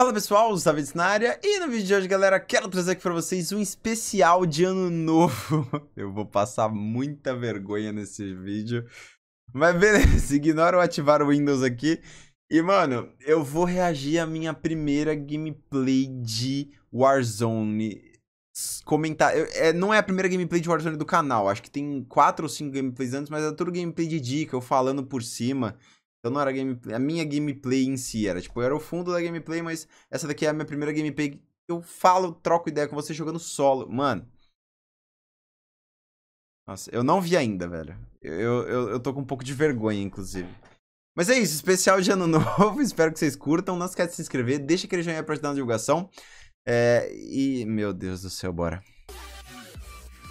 Fala pessoal, Gustavo na área e no vídeo de hoje, galera, quero trazer aqui para vocês um especial de ano novo. Eu vou passar muita vergonha nesse vídeo, mas beleza, ignora eu ativar o Windows aqui. E mano, eu vou reagir à minha primeira gameplay de Warzone. Comentar, eu, é, não é a primeira gameplay de Warzone do canal, acho que tem 4 ou 5 gameplays antes, mas é tudo gameplay de dica, eu falando por cima. Então não era gameplay, a minha gameplay em si era, tipo, era o fundo da gameplay, mas essa daqui é a minha primeira gameplay que eu falo, troco ideia com você jogando solo. Mano, nossa, eu não vi ainda, velho. Eu, eu, eu, tô com um pouco de vergonha, inclusive. Mas é isso, especial de ano novo. Espero que vocês curtam. Não esquece de se inscrever, deixa aquele joinha pra ajudar na divulgação. É, e, meu Deus do céu, bora.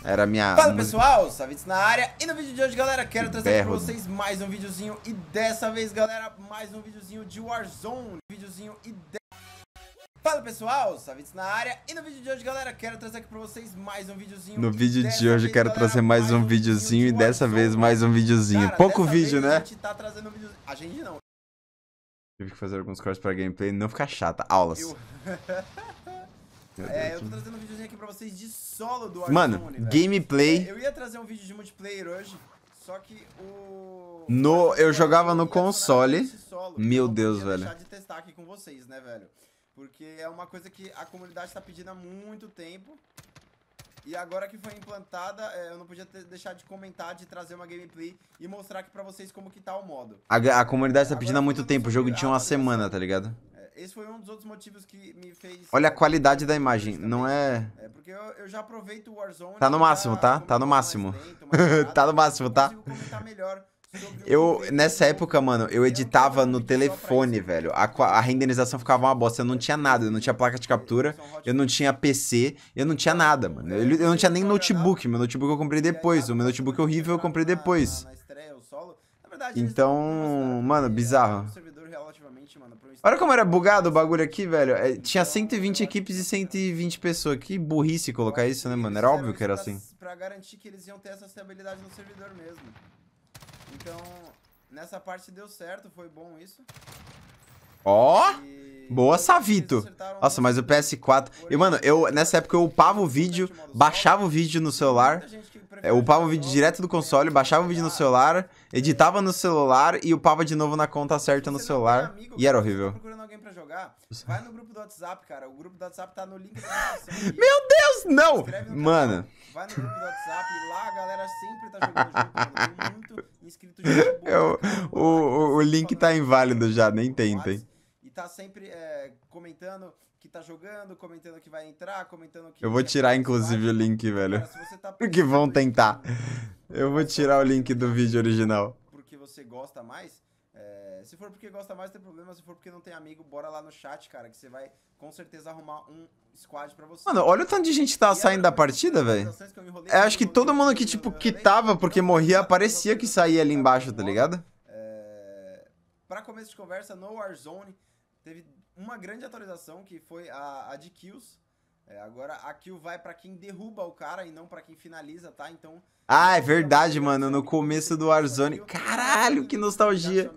Era minha. Fala música. pessoal, Savitz na área. E no vídeo de hoje, galera, quero que trazer berro. pra vocês mais um videozinho. E dessa vez, galera, mais um videozinho de Warzone. Videozinho e de... Fala pessoal, Savitz na área. E no vídeo de hoje, galera, quero trazer aqui pra vocês mais um videozinho. No vídeo de hoje, vez, quero galera, trazer mais, mais um videozinho. De e dessa vez, mais um videozinho. Cara, Pouco vídeo, né? A gente tá trazendo um vídeo. A gente não. Tive que fazer alguns cortes pra gameplay não ficar chata. Aulas. Eu... É, é, eu tô trazendo um videozinho aqui pra vocês de solo do Warzone, Mano, gameplay... É, eu ia trazer um vídeo de multiplayer hoje, só que o... No, eu jogava no console. Solo, Meu então Deus, velho. deixar de testar aqui com vocês, né, velho? Porque é uma coisa que a comunidade tá pedindo há muito tempo. E agora que foi implantada, é, eu não podia ter, deixar de comentar, de trazer uma gameplay e mostrar aqui pra vocês como que tá o modo. A, a comunidade tá pedindo agora, há muito tempo, o jogo tinha uma semana, tá ligado? É, esse foi um dos outros motivos que me fez. Olha a qualidade da imagem, não é. É porque eu, eu já aproveito o Warzone. Tá no máximo, tá? Tá, tá, tá no máximo. tá no máximo, tá? Eu, nessa época, mano, eu editava no telefone, velho. A, a, renderização ficava uma bosta. Eu não tinha nada. Eu não tinha placa de captura. Eu não tinha PC. Eu não tinha nada, mano. Eu, eu não tinha nem notebook. Meu notebook eu comprei depois. O meu notebook horrível eu comprei depois. Então, mano, bizarro. É, é Sinceramente, mano. Pro... Olha como era bugado o bagulho aqui, velho. É, tinha 120 equipes e 120 pessoas. Que burrice colocar isso, né, mano? Era óbvio que era assim. Pra garantir que eles iam ter essa estabilidade no servidor mesmo. Então, nessa parte deu certo, foi bom isso. Ó! Oh! Boa Savito. Nossa, mas o PS4. E, mano, eu nessa época eu upava o vídeo, baixava o vídeo no celular. É, eu upava o vídeo direto do console, baixava o vídeo no celular, editava no celular e upava de novo na conta certa no celular. E era tá horrível. Vai no grupo do WhatsApp, cara. O grupo do WhatsApp tá no link da descrição. Meu Deus, não! Mano. Vai no grupo do WhatsApp e lá a galera sempre tá jogando junto. Muito inscrito. O, o, o link tá inválido já, nem tentem tá sempre é, comentando que tá jogando, comentando que vai entrar, comentando que. Eu vou tirar, inclusive, o link, velho. Cara, tá que vão tentar. Eu vou tirar o link do é vídeo original. Porque você gosta mais. É, se for porque gosta mais, tem problema. Se for porque não tem amigo, bora lá no chat, cara, que você vai com certeza arrumar um squad pra você. Mano, olha o tanto de gente tá e saindo da partida, velho. Eu é, acho que todo mundo que, tipo, quitava porque morria, parecia que saía ali embaixo, tá ligado? É... Pra começo de conversa, no Warzone, Teve uma grande atualização que foi a, a de kills. É, agora a kill vai para quem derruba o cara e não para quem finaliza, tá? Então. Ah, é verdade, mano. No começo do Warzone. Caralho, que nostalgia.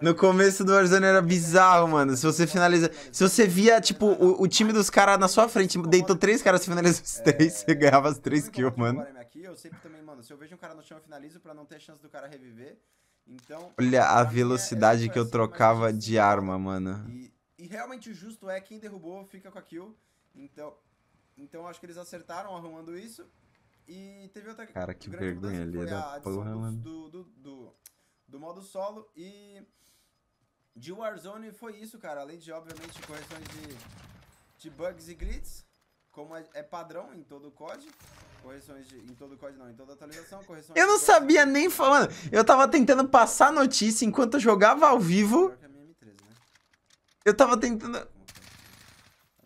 No começo do Warzone era bizarro, mano. Se você finaliza. Se você via, tipo, o, o time dos caras na sua frente, deitou três caras, você finaliza os três, você ganhava as três kills, é mano. Eu sempre também, mano, se eu vejo um cara no chão, eu finalizo pra não ter chance do cara reviver. Então. Olha a é velocidade que eu assim, trocava de arma, mano. E, e, realmente o justo é quem derrubou fica com a kill. Então, então acho que eles acertaram arrumando isso. E teve outra. Cara, que vergonha ali da porra, mano. Do, do, do, do modo solo e. De Warzone foi isso, cara. Além de, obviamente, correções de, de bugs e glitches como é, é padrão em todo o código Correções de, em todo o código, não, em toda atualização, correções. Eu não de... sabia nem falar. Mano, eu tava tentando passar a notícia enquanto eu jogava ao vivo. Eu tava tentando.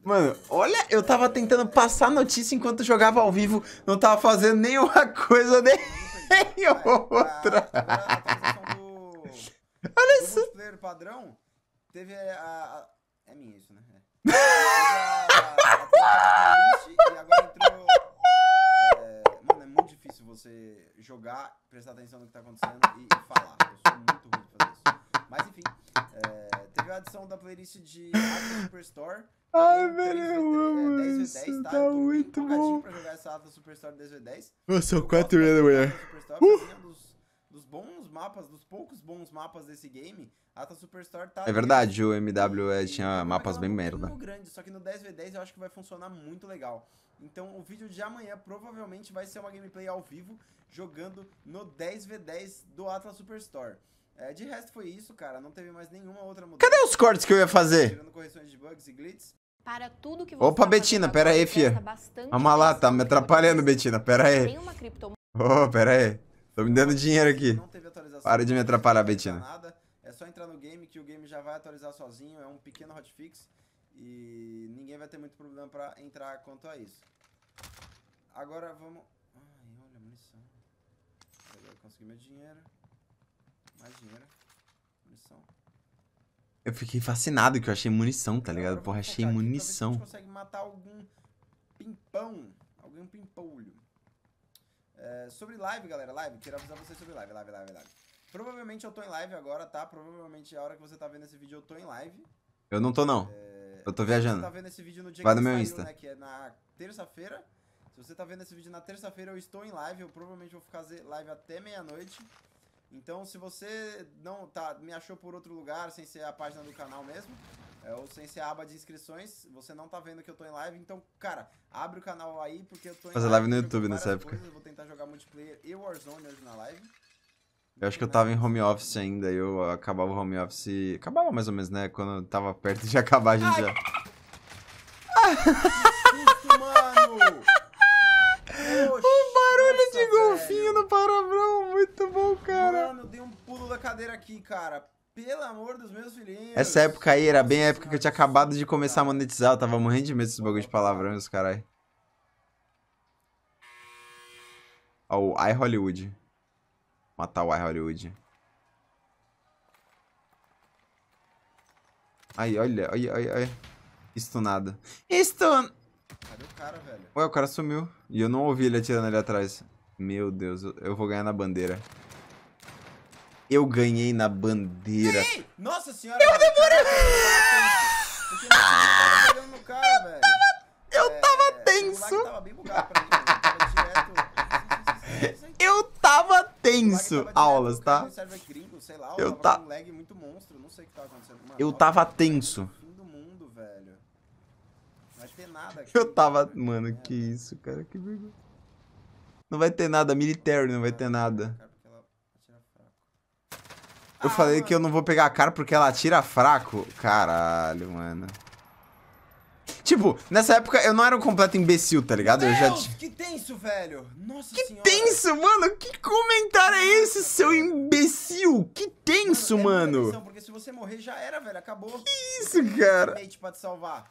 Mano, olha, eu tava tentando passar a notícia enquanto eu jogava ao vivo. Não tava fazendo nenhuma coisa nem outra. Olha isso. O player padrão teve a. É minha isso, né? E agora entrou muito difícil você jogar, prestar atenção no que tá acontecendo e, e falar. Eu sou muito ruim pra fazer isso. Mas enfim, é, teve a adição da playlist de Atlas Superstore. Ai, velho, eu é, amo isso, tá, tá muito bom. pra jogar essa Atlas Superstore 10v10. 4 Anywhere. Uh! É dos, bons mapas, dos poucos bons mapas desse game, Ata Superstore tá... É verdade, o MW tinha mapas bem merda. grande, só que no 10v10 eu acho que vai funcionar muito legal. Então o vídeo de amanhã provavelmente vai ser uma gameplay ao vivo, jogando no 10v10 do Atlas Superstore. É, de resto foi isso, cara. Não teve mais nenhuma outra mudança. Cadê os cortes que eu ia fazer? Tirando correções de bugs e Para tudo que você Opa, tá Betina, pera aí, fia. Vamos lá, tá me atrapalhando, Betina, pera aí. Tem uma Ô, oh, pera aí. Tô me dando dinheiro aqui. Para de me atrapalhar, Betina. É só entrar no game que o game já vai atualizar sozinho, é um pequeno hotfix. E ninguém vai ter muito problema pra entrar quanto a isso. Agora vamos... Ai, olha, munição. eu consegui meu dinheiro. Mais dinheiro. Munição. Eu fiquei fascinado que eu achei munição, tá ligado? Porra, achei munição. a gente consegue matar algum pimpão. Algum pimpolho. É, sobre live, galera. Live, queria avisar vocês sobre live, live, live, live. Provavelmente eu tô em live agora, tá? Provavelmente a hora que você tá vendo esse vídeo eu tô em live. Eu não tô, não. É eu tô viajando. Tá Vai no meu saiu, Insta. Né, que é na terça-feira. Se você tá vendo esse vídeo na terça-feira, eu estou em live. Eu provavelmente vou fazer live até meia-noite. Então, se você não tá, me achou por outro lugar, sem ser a página do canal mesmo, é, ou sem ser a aba de inscrições, você não tá vendo que eu tô em live. Então, cara, abre o canal aí, porque eu tô em Fazer live, live no YouTube nessa época. Coisas, eu vou tentar jogar multiplayer e Warzone hoje na live. Eu acho que eu tava em home office ainda, eu acabava o home office. Acabava mais ou menos, né? Quando eu tava perto de acabar, a gente Ai. já. Susto, mano! Um barulho de golfinho velho. no palavrão, muito bom, cara. Mano, dei um pulo da cadeira aqui, cara. Pelo amor dos meus filhinhos. Essa época aí era bem a época que eu tinha acabado de começar a monetizar. Eu tava morrendo de medo desses bagulho de palavrão, os carai. Ó, oh, o iHollywood. Hollywood. Matar o Hollywood. Aí, olha, olha, olha, olha. Estunado. Stun... Cadê o cara, velho? Ué, o cara sumiu. E eu não ouvi ele atirando ali atrás. Meu Deus, eu vou ganhar na bandeira. Eu ganhei na bandeira. Ei! Nossa senhora! Eu demorei! Eu, tava pegando Eu tava é, é, tenso. Eu tava bem bugado pra mim, né? Eu tava tenso aulas, tá? tá eu tava é Eu tava tenso. Eu tava, mano, que isso, cara, que vergonha. Não vai ter nada, military não vai ter nada. Eu ah, falei que eu não vou pegar a cara porque ela atira fraco. Caralho, mano. Tipo, nessa época eu não era um completo imbecil, tá ligado? Deus, eu já que tenso, velho! Nossa que senhora! Que tenso, mano! Que comentário é esse, seu imbecil? Que é tenso, mano! mano. porque se você morrer já era, velho, acabou. Que isso, cara? Pra te salvar.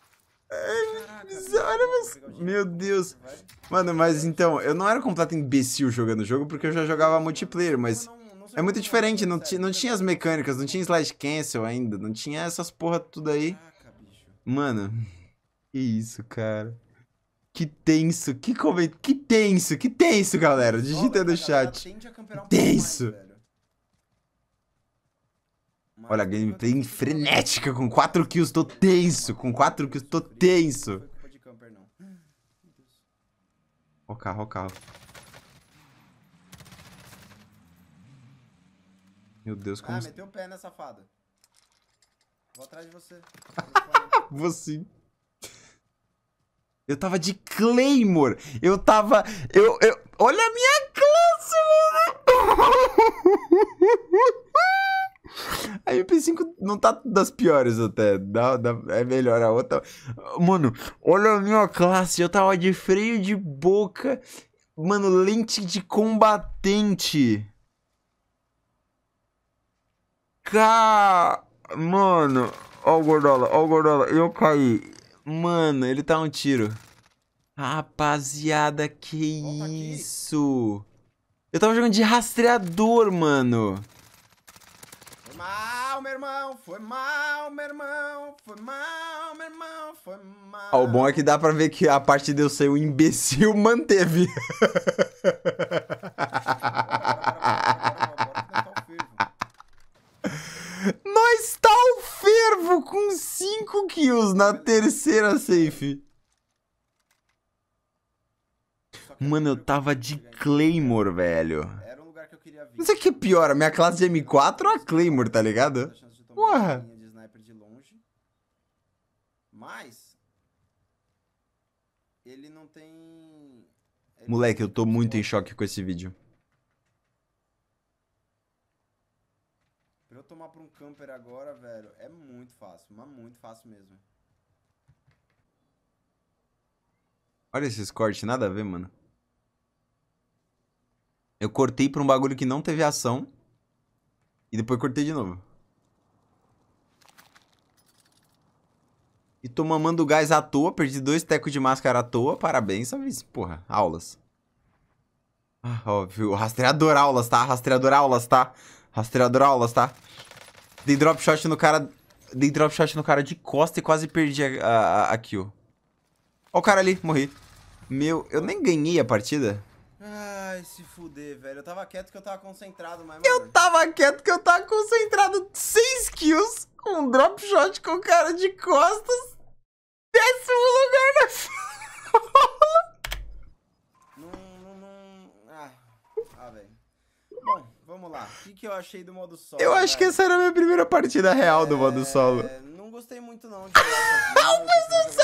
É mas... Meu Deus. Mano, mas então, eu não era completo imbecil jogando o jogo, porque eu já jogava multiplayer, mas... É muito diferente, não, não é tinha as mecânicas, não tinha slide cancel ainda, não tinha essas porra tudo aí. Mano... Que isso, cara. Que tenso, que comento. Que tenso, que tenso, galera. Digita no chat. tenso. Olha, a gameplay frenética com 4 kills, tô tenso. Com 4 kills, tô tenso. Ó o carro, ó o carro. Meu Deus, como... Ah, meteu o pé, né, safada? Vou atrás de você. Vou sim. Eu tava de Claymore. Eu tava. Eu, eu... Olha a minha classe, mano! A MP5 não tá das piores até. Dá, dá, é melhor a outra. Mano, olha a minha classe. Eu tava de freio de boca. Mano, lente de combatente. Cá. Mano. Ó o gordola, ó o gordola. Eu caí. Mano, ele tá um tiro. Rapaziada, que isso? Eu tava jogando de rastreador, mano. Foi mal, meu irmão. Foi mal, meu irmão. Foi mal, meu irmão. Foi mal. Ah, o bom é que dá pra ver que a parte de eu ser um imbecil manteve. na terceira safe. Mano, eu tava de Claymore, velho. Não sei o que é pior, a minha classe de M4 ou é a Claymore, tá ligado? Porra. Mas ele não tem. Ele Moleque, eu tô muito em choque com esse vídeo. Pra eu tomar pra um camper agora, velho, é muito fácil, mas muito fácil mesmo. Olha esses cortes, nada a ver, mano. Eu cortei pra um bagulho que não teve ação. E depois cortei de novo. E tô mamando gás à toa, perdi dois tecos de máscara à toa. Parabéns, sabe isso? Porra, aulas. Ah, óbvio. Rastreador aulas, tá? Rastreador aulas, tá? Rastreador aulas, tá? Dei drop shot no cara... Dei drop shot no cara de costa e quase perdi a, a, a kill. Ó o cara ali, morri. Meu, eu nem ganhei a partida. Ai, se fuder, velho. Eu tava quieto que eu tava concentrado, mas... Eu tava quieto que eu tava concentrado. 6 kills com um drop shot com o cara de costas. Décimo lugar na não, não, não... Ah, ah, velho. Bom, vamos lá. O que, que eu achei do modo solo? Eu acho que essa era a minha primeira partida real é... do modo é, solo. Não gostei muito, não. De... não, mas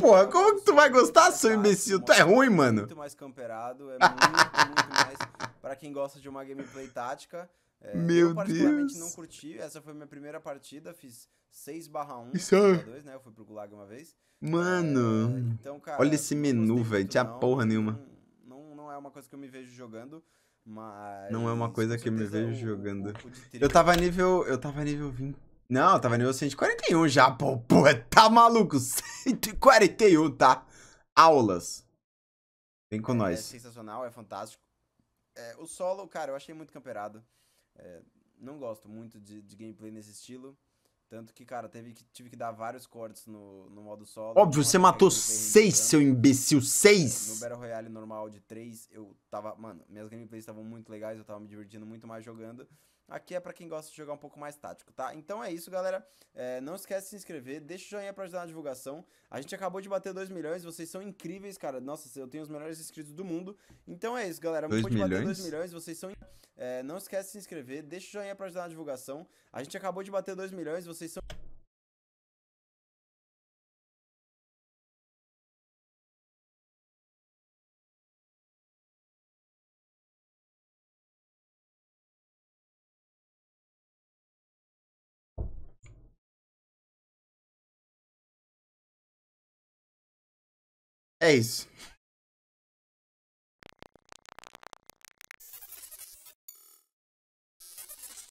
porra. Como que tu vai gostar, seu imbecil? Tu é ruim, é mano. É muito mais camperado, é muito, muito mais pra quem gosta de uma gameplay tática. É, Meu eu particularmente Deus. não curti, essa foi minha primeira partida, fiz 6 barra 1, Isso. 2, é né? Eu fui pro Gulag uma vez. Mano, é, então, cara, olha esse menu, velho, tinha não, porra nenhuma. Não, não, é uma coisa que eu me vejo jogando, mas... Não é uma coisa que eu me é vejo jogando. O, o eu tava nível, eu tava nível 20. Não, tava nível 141 já, pô, pô, tá maluco? 141, tá? Aulas. Vem com é, nós. É sensacional, é fantástico. É, o solo, cara, eu achei muito camperado. É, não gosto muito de, de, gameplay nesse estilo. Tanto que, cara, teve que, tive que dar vários cortes no, no modo solo. Óbvio, você matou seis, seu imbecil, é, seis! No Battle Royale normal de três, eu tava. Mano, minhas gameplays estavam muito legais, eu tava me divertindo muito mais jogando. Aqui é para quem gosta de jogar um pouco mais tático, tá? Então é isso, galera. É, não esquece de se inscrever, deixa o joinha para ajudar na divulgação. A gente acabou de bater 2 milhões, vocês são incríveis, cara. Nossa, eu tenho os melhores inscritos do mundo. Então é isso, galera. Dois pode milhões? bater 2 milhões, vocês são. É, não esquece de se inscrever, deixa o joinha para ajudar na divulgação. A gente acabou de bater 2 milhões, vocês são. É isso.